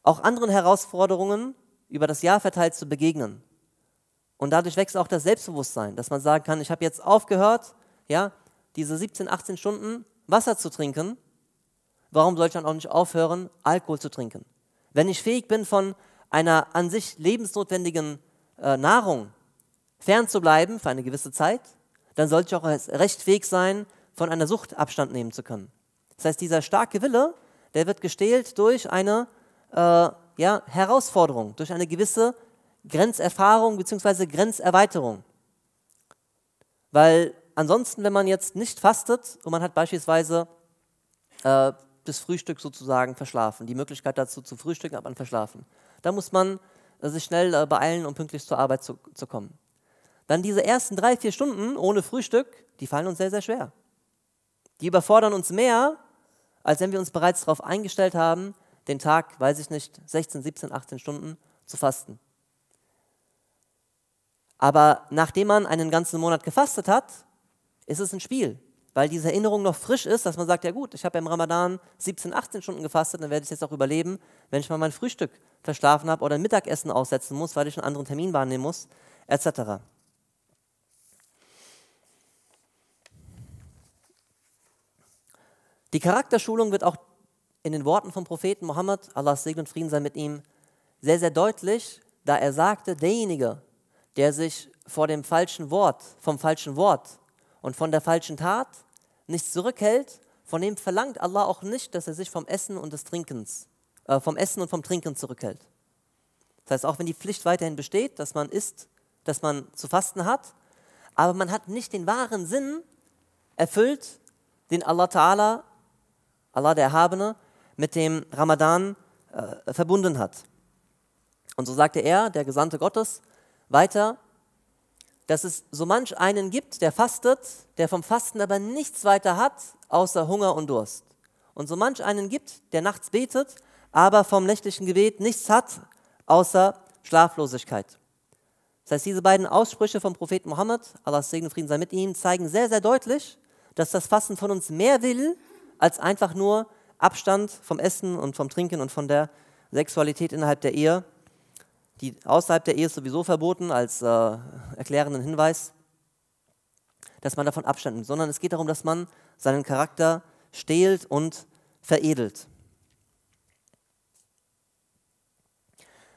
auch anderen Herausforderungen über das Jahr verteilt zu begegnen. Und dadurch wächst auch das Selbstbewusstsein, dass man sagen kann, ich habe jetzt aufgehört, ja, diese 17, 18 Stunden Wasser zu trinken. Warum soll ich dann auch nicht aufhören, Alkohol zu trinken? Wenn ich fähig bin, von einer an sich lebensnotwendigen äh, Nahrung fernzubleiben für eine gewisse Zeit, dann sollte ich auch recht fähig sein, von einer Sucht Abstand nehmen zu können. Das heißt, dieser starke Wille, der wird gestählt durch eine äh, ja, Herausforderung, durch eine gewisse Grenzerfahrung bzw. Grenzerweiterung. Weil ansonsten, wenn man jetzt nicht fastet und man hat beispielsweise äh, das Frühstück sozusagen verschlafen, die Möglichkeit dazu zu frühstücken, hat man verschlafen, da muss man äh, sich schnell äh, beeilen, um pünktlich zur Arbeit zu, zu kommen. Dann diese ersten drei, vier Stunden ohne Frühstück, die fallen uns sehr, sehr schwer. Die überfordern uns mehr als wenn wir uns bereits darauf eingestellt haben, den Tag, weiß ich nicht, 16, 17, 18 Stunden zu fasten. Aber nachdem man einen ganzen Monat gefastet hat, ist es ein Spiel, weil diese Erinnerung noch frisch ist, dass man sagt, ja gut, ich habe im Ramadan 17, 18 Stunden gefastet, dann werde ich jetzt auch überleben, wenn ich mal mein Frühstück verschlafen habe oder ein Mittagessen aussetzen muss, weil ich einen anderen Termin wahrnehmen muss, etc. Die Charakterschulung wird auch in den Worten vom Propheten Mohammed, Allahs Segen und Frieden sei mit ihm, sehr, sehr deutlich, da er sagte, derjenige, der sich vor dem falschen Wort, vom falschen Wort und von der falschen Tat nichts zurückhält, von dem verlangt Allah auch nicht, dass er sich vom Essen und des Trinkens, äh, vom Essen und vom Trinken zurückhält. Das heißt, auch wenn die Pflicht weiterhin besteht, dass man isst, dass man zu fasten hat, aber man hat nicht den wahren Sinn erfüllt, den Allah Ta'ala Allah der Erhabene, mit dem Ramadan äh, verbunden hat. Und so sagte er, der Gesandte Gottes, weiter, dass es so manch einen gibt, der fastet, der vom Fasten aber nichts weiter hat, außer Hunger und Durst. Und so manch einen gibt, der nachts betet, aber vom nächtlichen Gebet nichts hat, außer Schlaflosigkeit. Das heißt, diese beiden Aussprüche vom Propheten Mohammed, Allahs Segen und Frieden sei mit ihm, zeigen sehr, sehr deutlich, dass das Fasten von uns mehr will, als einfach nur Abstand vom Essen und vom Trinken und von der Sexualität innerhalb der Ehe. Die außerhalb der Ehe ist sowieso verboten als äh, erklärenden Hinweis, dass man davon Abstand nimmt, sondern es geht darum, dass man seinen Charakter stehlt und veredelt.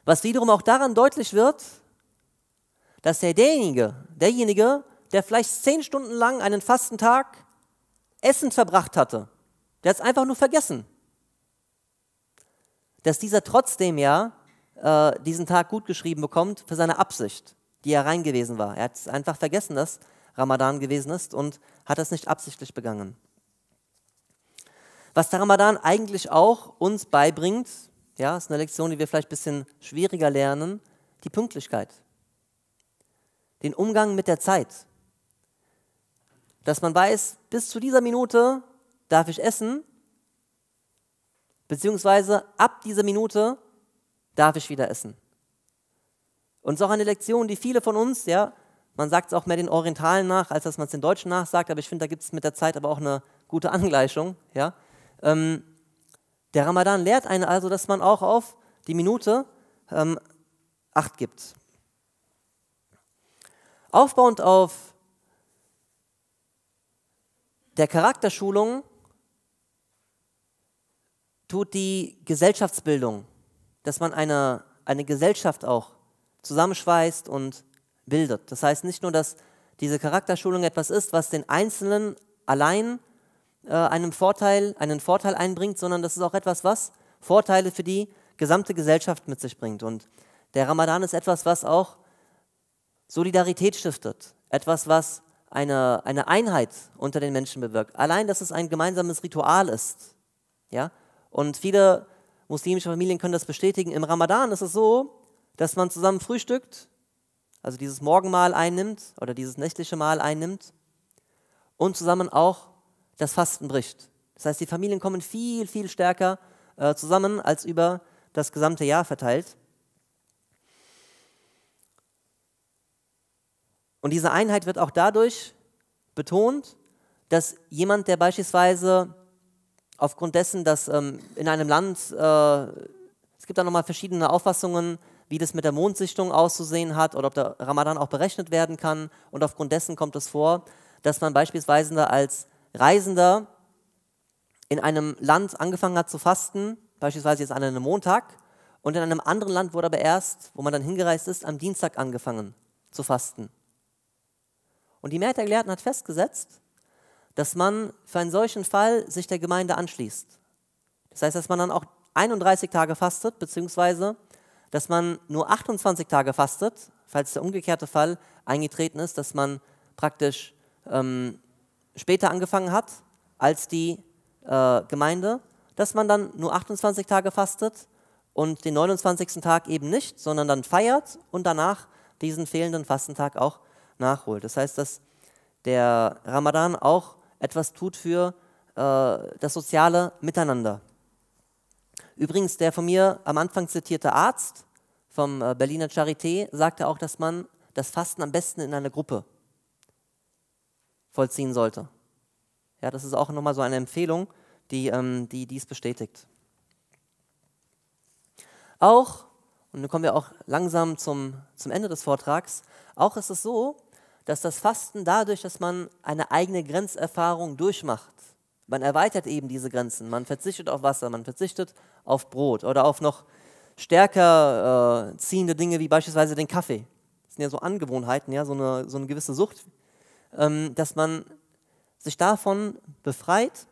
Was wiederum auch daran deutlich wird, dass derjenige, derjenige, der vielleicht zehn Stunden lang einen Fastentag Essen verbracht hatte, der hat es einfach nur vergessen. Dass dieser trotzdem ja äh, diesen Tag gut geschrieben bekommt für seine Absicht, die er rein gewesen war. Er hat es einfach vergessen, dass Ramadan gewesen ist und hat es nicht absichtlich begangen. Was der Ramadan eigentlich auch uns beibringt, ja, ist eine Lektion, die wir vielleicht ein bisschen schwieriger lernen, die Pünktlichkeit. Den Umgang mit der Zeit. Dass man weiß, bis zu dieser Minute darf ich essen, beziehungsweise ab dieser Minute darf ich wieder essen. Und es ist auch eine Lektion, die viele von uns, ja, man sagt es auch mehr den Orientalen nach, als dass man es den Deutschen nachsagt, aber ich finde, da gibt es mit der Zeit aber auch eine gute Angleichung. Ja. Ähm, der Ramadan lehrt einen also, dass man auch auf die Minute ähm, Acht gibt. Aufbauend auf der Charakterschulung tut die Gesellschaftsbildung, dass man eine, eine Gesellschaft auch zusammenschweißt und bildet. Das heißt nicht nur, dass diese Charakterschulung etwas ist, was den Einzelnen allein äh, einem Vorteil, einen Vorteil einbringt, sondern das ist auch etwas, was Vorteile für die gesamte Gesellschaft mit sich bringt. Und der Ramadan ist etwas, was auch Solidarität stiftet, etwas, was eine, eine Einheit unter den Menschen bewirkt. Allein, dass es ein gemeinsames Ritual ist, ja, und viele muslimische Familien können das bestätigen. Im Ramadan ist es so, dass man zusammen frühstückt, also dieses Morgenmahl einnimmt oder dieses nächtliche Mahl einnimmt und zusammen auch das Fasten bricht. Das heißt, die Familien kommen viel, viel stärker äh, zusammen als über das gesamte Jahr verteilt. Und diese Einheit wird auch dadurch betont, dass jemand, der beispielsweise aufgrund dessen, dass ähm, in einem Land, äh, es gibt da nochmal verschiedene Auffassungen, wie das mit der Mondsichtung auszusehen hat oder ob der Ramadan auch berechnet werden kann. Und aufgrund dessen kommt es vor, dass man beispielsweise als Reisender in einem Land angefangen hat zu fasten, beispielsweise jetzt an einem Montag, und in einem anderen Land wurde aber erst, wo man dann hingereist ist, am Dienstag angefangen zu fasten. Und die Mehrheit der Gelehrten hat festgesetzt, dass man für einen solchen Fall sich der Gemeinde anschließt. Das heißt, dass man dann auch 31 Tage fastet, beziehungsweise dass man nur 28 Tage fastet, falls der umgekehrte Fall eingetreten ist, dass man praktisch ähm, später angefangen hat als die äh, Gemeinde, dass man dann nur 28 Tage fastet und den 29. Tag eben nicht, sondern dann feiert und danach diesen fehlenden Fastentag auch nachholt. Das heißt, dass der Ramadan auch etwas tut für äh, das soziale Miteinander. Übrigens, der von mir am Anfang zitierte Arzt vom äh, Berliner Charité sagte auch, dass man das Fasten am besten in einer Gruppe vollziehen sollte. Ja, das ist auch nochmal so eine Empfehlung, die, ähm, die dies bestätigt. Auch, und nun kommen wir auch langsam zum, zum Ende des Vortrags, auch ist es so, dass das Fasten dadurch, dass man eine eigene Grenzerfahrung durchmacht, man erweitert eben diese Grenzen, man verzichtet auf Wasser, man verzichtet auf Brot oder auf noch stärker äh, ziehende Dinge wie beispielsweise den Kaffee. Das sind ja so Angewohnheiten, ja, so eine, so eine gewisse Sucht, ähm, dass man sich davon befreit,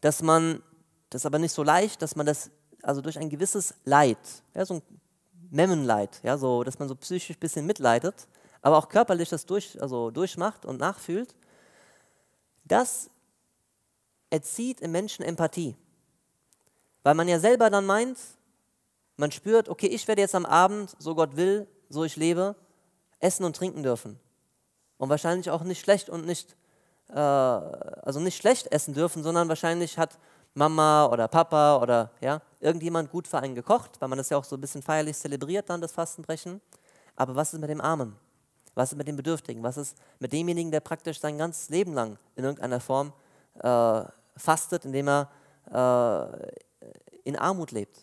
dass man das ist aber nicht so leicht, dass man das also durch ein gewisses Leid, ja, so ein Memmenleid, ja, so, dass man so psychisch ein bisschen mitleidet, aber auch körperlich das durch, also durchmacht und nachfühlt, das erzieht im Menschen Empathie. Weil man ja selber dann meint, man spürt, okay, ich werde jetzt am Abend, so Gott will, so ich lebe, essen und trinken dürfen. Und wahrscheinlich auch nicht schlecht und nicht, äh, also nicht schlecht essen dürfen, sondern wahrscheinlich hat Mama oder Papa oder ja, irgendjemand gut für einen gekocht, weil man das ja auch so ein bisschen feierlich zelebriert dann, das Fastenbrechen. Aber was ist mit dem Armen? Was ist mit dem Bedürftigen? Was ist mit demjenigen, der praktisch sein ganzes Leben lang in irgendeiner Form äh, fastet, indem er äh, in Armut lebt?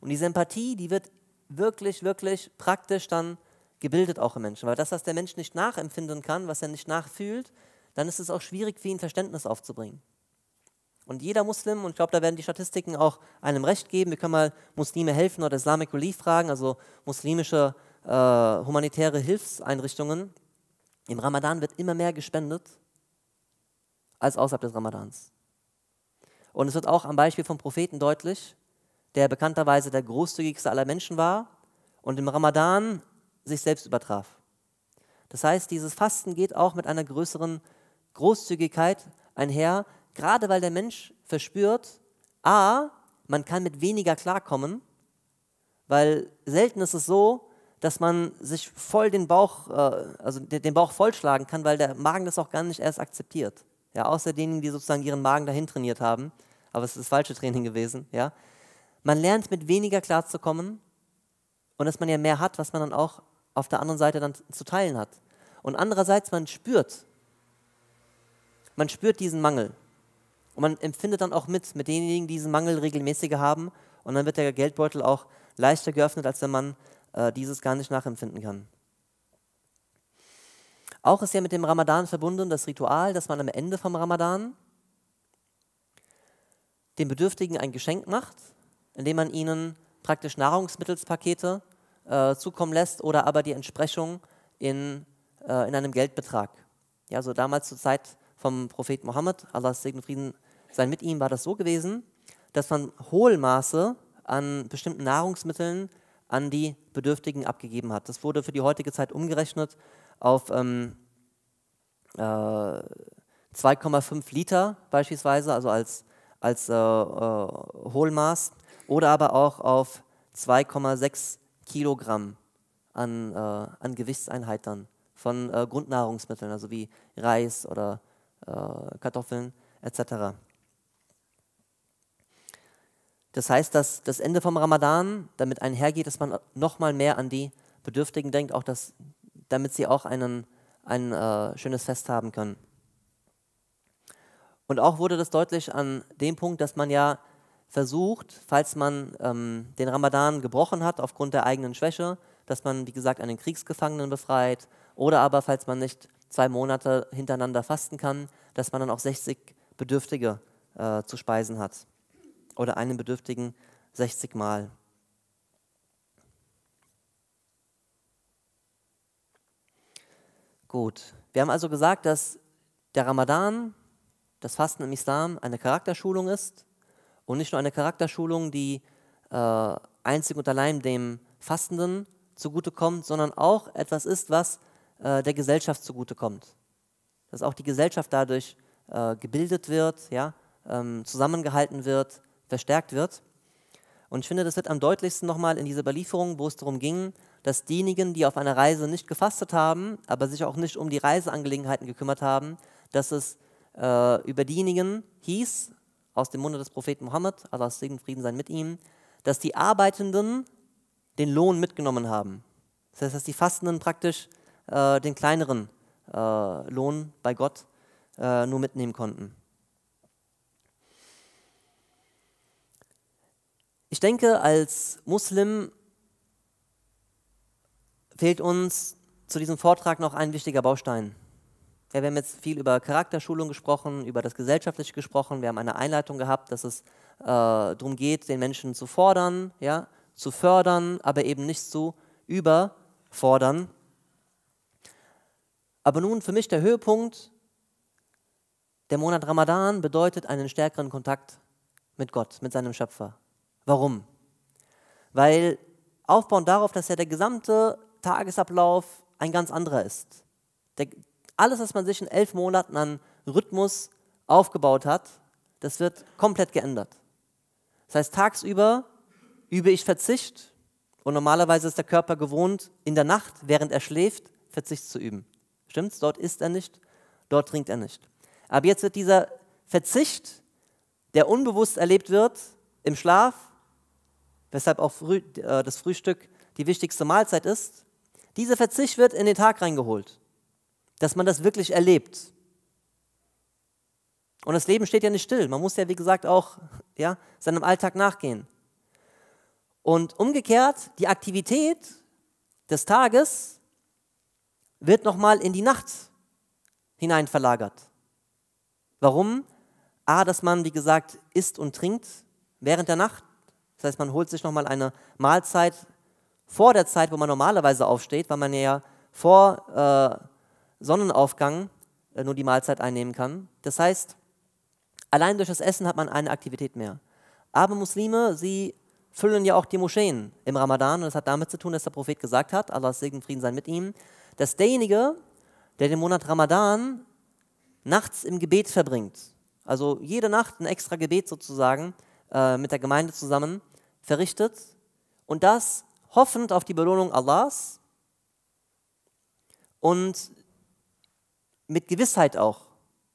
Und diese Empathie, die wird wirklich, wirklich praktisch dann gebildet auch im Menschen. Weil das, was der Mensch nicht nachempfinden kann, was er nicht nachfühlt, dann ist es auch schwierig für ihn Verständnis aufzubringen. Und jeder Muslim, und ich glaube, da werden die Statistiken auch einem Recht geben, wir können mal Muslime helfen oder Islamic Relief fragen, also muslimische äh, äh, humanitäre Hilfseinrichtungen. Im Ramadan wird immer mehr gespendet als außerhalb des Ramadans. Und es wird auch am Beispiel vom Propheten deutlich, der bekannterweise der großzügigste aller Menschen war und im Ramadan sich selbst übertraf. Das heißt, dieses Fasten geht auch mit einer größeren Großzügigkeit einher, gerade weil der Mensch verspürt, a, man kann mit weniger klarkommen, weil selten ist es so, dass man sich voll den Bauch, äh, also den Bauch vollschlagen kann, weil der Magen das auch gar nicht erst akzeptiert. Ja, außer denen, die sozusagen ihren Magen dahin trainiert haben. Aber es ist das falsche Training gewesen. Ja. Man lernt mit weniger klarzukommen und dass man ja mehr hat, was man dann auch auf der anderen Seite dann zu teilen hat. Und andererseits, man spürt, man spürt diesen Mangel. Und man empfindet dann auch mit, mit denjenigen, die diesen Mangel regelmäßiger haben. Und dann wird der Geldbeutel auch leichter geöffnet, als wenn man äh, dieses gar nicht nachempfinden kann. Auch ist ja mit dem Ramadan verbunden das Ritual, dass man am Ende vom Ramadan den Bedürftigen ein Geschenk macht, indem man ihnen praktisch Nahrungsmittelspakete äh, zukommen lässt oder aber die Entsprechung in, äh, in einem Geldbetrag. Ja, so damals zur Zeit vom Prophet Mohammed, Allahs Segen und Frieden sein mit ihm, war das so gewesen, dass man Hohlmaße an bestimmten Nahrungsmitteln an die Bedürftigen abgegeben hat. Das wurde für die heutige Zeit umgerechnet auf ähm, äh, 2,5 Liter beispielsweise, also als, als äh, äh, Hohlmaß, oder aber auch auf 2,6 Kilogramm an, äh, an Gewichtseinheit dann von äh, Grundnahrungsmitteln, also wie Reis oder äh, Kartoffeln etc. Das heißt, dass das Ende vom Ramadan damit einhergeht, dass man nochmal mehr an die Bedürftigen denkt, auch dass, damit sie auch einen, ein äh, schönes Fest haben können. Und auch wurde das deutlich an dem Punkt, dass man ja versucht, falls man ähm, den Ramadan gebrochen hat aufgrund der eigenen Schwäche, dass man, wie gesagt, einen Kriegsgefangenen befreit oder aber, falls man nicht zwei Monate hintereinander fasten kann, dass man dann auch 60 Bedürftige äh, zu speisen hat oder einem Bedürftigen 60 Mal. Gut, wir haben also gesagt, dass der Ramadan, das Fasten im Islam, eine Charakterschulung ist und nicht nur eine Charakterschulung, die äh, einzig und allein dem Fastenden zugutekommt, sondern auch etwas ist, was äh, der Gesellschaft zugutekommt. Dass auch die Gesellschaft dadurch äh, gebildet wird, ja, ähm, zusammengehalten wird, verstärkt wird. Und ich finde, das wird am deutlichsten nochmal in dieser Überlieferung, wo es darum ging, dass diejenigen, die auf einer Reise nicht gefastet haben, aber sich auch nicht um die Reiseangelegenheiten gekümmert haben, dass es äh, über diejenigen hieß, aus dem Munde des Propheten Mohammed, Allah Segen und Frieden sein mit ihm, dass die Arbeitenden den Lohn mitgenommen haben. Das heißt, dass die Fastenden praktisch äh, den kleineren äh, Lohn bei Gott äh, nur mitnehmen konnten. Ich denke, als Muslim fehlt uns zu diesem Vortrag noch ein wichtiger Baustein. Ja, wir haben jetzt viel über Charakterschulung gesprochen, über das Gesellschaftliche gesprochen. Wir haben eine Einleitung gehabt, dass es äh, darum geht, den Menschen zu fordern, ja, zu fördern, aber eben nicht zu überfordern. Aber nun für mich der Höhepunkt, der Monat Ramadan bedeutet einen stärkeren Kontakt mit Gott, mit seinem Schöpfer. Warum? Weil aufbauend darauf, dass ja der gesamte Tagesablauf ein ganz anderer ist. Der, alles, was man sich in elf Monaten an Rhythmus aufgebaut hat, das wird komplett geändert. Das heißt, tagsüber übe ich Verzicht und normalerweise ist der Körper gewohnt, in der Nacht, während er schläft, Verzicht zu üben. Stimmt's? Dort isst er nicht, dort trinkt er nicht. Aber jetzt wird dieser Verzicht, der unbewusst erlebt wird, im Schlaf weshalb auch früh, äh, das Frühstück die wichtigste Mahlzeit ist, dieser Verzicht wird in den Tag reingeholt, dass man das wirklich erlebt. Und das Leben steht ja nicht still. Man muss ja, wie gesagt, auch ja, seinem Alltag nachgehen. Und umgekehrt, die Aktivität des Tages wird nochmal in die Nacht hinein verlagert. Warum? A, dass man, wie gesagt, isst und trinkt während der Nacht. Das heißt, man holt sich nochmal eine Mahlzeit vor der Zeit, wo man normalerweise aufsteht, weil man ja vor äh, Sonnenaufgang äh, nur die Mahlzeit einnehmen kann. Das heißt, allein durch das Essen hat man eine Aktivität mehr. Aber Muslime, sie füllen ja auch die Moscheen im Ramadan und das hat damit zu tun, dass der Prophet gesagt hat, Allah Segen, Frieden sein mit ihm, dass derjenige, der den Monat Ramadan nachts im Gebet verbringt, also jede Nacht ein extra Gebet sozusagen äh, mit der Gemeinde zusammen, verrichtet und das hoffend auf die Belohnung Allahs und mit Gewissheit auch.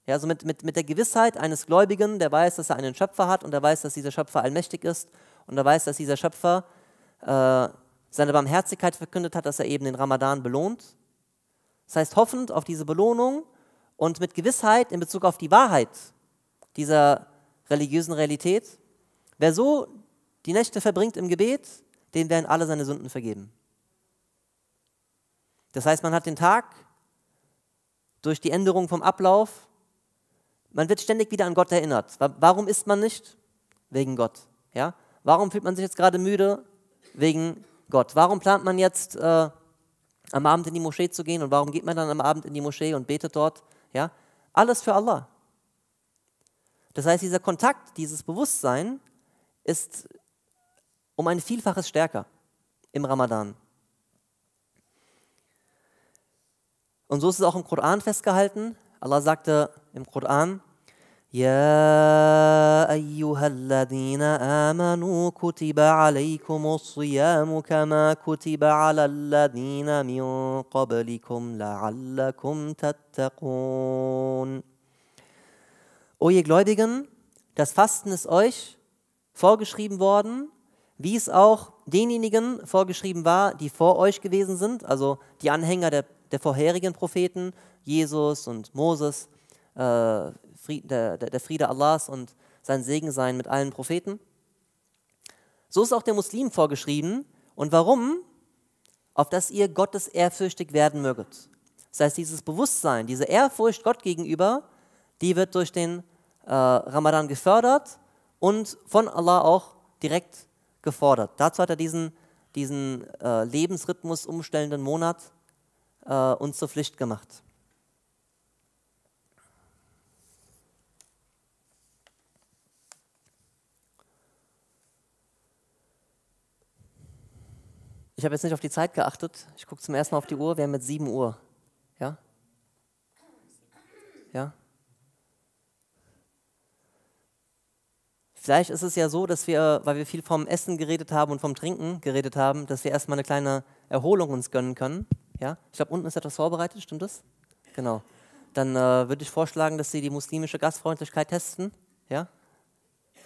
Ja, also mit, mit, mit der Gewissheit eines Gläubigen, der weiß, dass er einen Schöpfer hat und der weiß, dass dieser Schöpfer allmächtig ist und der weiß, dass dieser Schöpfer äh, seine Barmherzigkeit verkündet hat, dass er eben den Ramadan belohnt. Das heißt, hoffend auf diese Belohnung und mit Gewissheit in Bezug auf die Wahrheit dieser religiösen Realität. Wer so die Nächte verbringt im Gebet, dem werden alle seine Sünden vergeben. Das heißt, man hat den Tag durch die Änderung vom Ablauf, man wird ständig wieder an Gott erinnert. Warum isst man nicht? Wegen Gott. Ja? Warum fühlt man sich jetzt gerade müde? Wegen Gott. Warum plant man jetzt äh, am Abend in die Moschee zu gehen und warum geht man dann am Abend in die Moschee und betet dort? Ja? Alles für Allah. Das heißt, dieser Kontakt, dieses Bewusstsein ist um ein Vielfaches stärker im Ramadan. Und so ist es auch im Koran festgehalten. Allah sagte im Koran, يا أيها الذين آمنوا كتب عليكم الصيام كما كتب على الذين من قبلكم لعلكم O ihr Gläubigen, das Fasten ist euch vorgeschrieben worden, wie es auch denjenigen vorgeschrieben war, die vor euch gewesen sind, also die Anhänger der, der vorherigen Propheten, Jesus und Moses, äh, der, der Friede Allahs und sein Segen sein mit allen Propheten. So ist auch der Muslim vorgeschrieben. Und warum? Auf dass ihr Gottes ehrfürchtig werden möget. Das heißt, dieses Bewusstsein, diese Ehrfurcht Gott gegenüber, die wird durch den äh, Ramadan gefördert und von Allah auch direkt gefordert. Dazu hat er diesen, diesen äh, Lebensrhythmus umstellenden Monat äh, uns zur Pflicht gemacht. Ich habe jetzt nicht auf die Zeit geachtet. Ich gucke zum ersten Mal auf die Uhr. Wir haben jetzt 7 Uhr. Vielleicht ist es ja so, dass wir, weil wir viel vom Essen geredet haben und vom Trinken geredet haben, dass wir erstmal eine kleine Erholung uns gönnen können. Ja? Ich glaube, unten ist etwas vorbereitet, stimmt das? Genau. Dann äh, würde ich vorschlagen, dass Sie die muslimische Gastfreundlichkeit testen. Ja?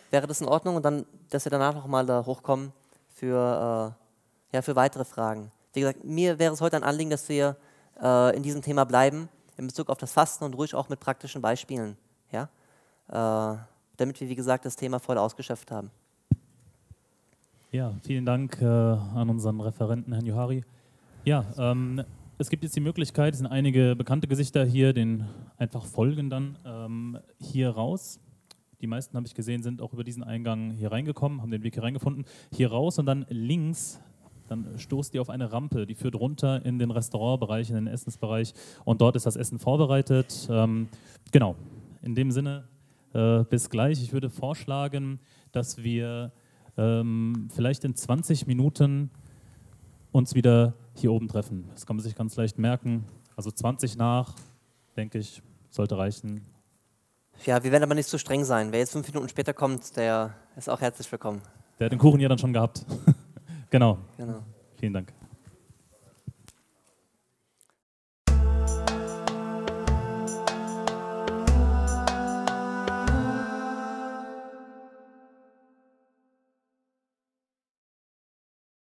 Wäre das in Ordnung? Und dann, dass wir danach nochmal äh, hochkommen für, äh, ja, für weitere Fragen. Wie gesagt, mir wäre es heute ein Anliegen, dass wir äh, in diesem Thema bleiben, in Bezug auf das Fasten und ruhig auch mit praktischen Beispielen. Ja? Äh, damit wir, wie gesagt, das Thema voll ausgeschöpft haben. Ja, vielen Dank äh, an unseren Referenten, Herrn Johari. Ja, ähm, es gibt jetzt die Möglichkeit, es sind einige bekannte Gesichter hier, den einfach folgen dann ähm, hier raus. Die meisten, habe ich gesehen, sind auch über diesen Eingang hier reingekommen, haben den Weg hier reingefunden. Hier raus und dann links, dann stoßt ihr auf eine Rampe, die führt runter in den Restaurantbereich, in den Essensbereich und dort ist das Essen vorbereitet. Ähm, genau, in dem Sinne äh, bis gleich. Ich würde vorschlagen, dass wir ähm, vielleicht in 20 Minuten uns wieder hier oben treffen. Das kann man sich ganz leicht merken. Also 20 nach, denke ich, sollte reichen. Ja, wir werden aber nicht zu so streng sein. Wer jetzt fünf Minuten später kommt, der ist auch herzlich willkommen. Der hat den Kuchen ja dann schon gehabt. genau. genau. Vielen Dank.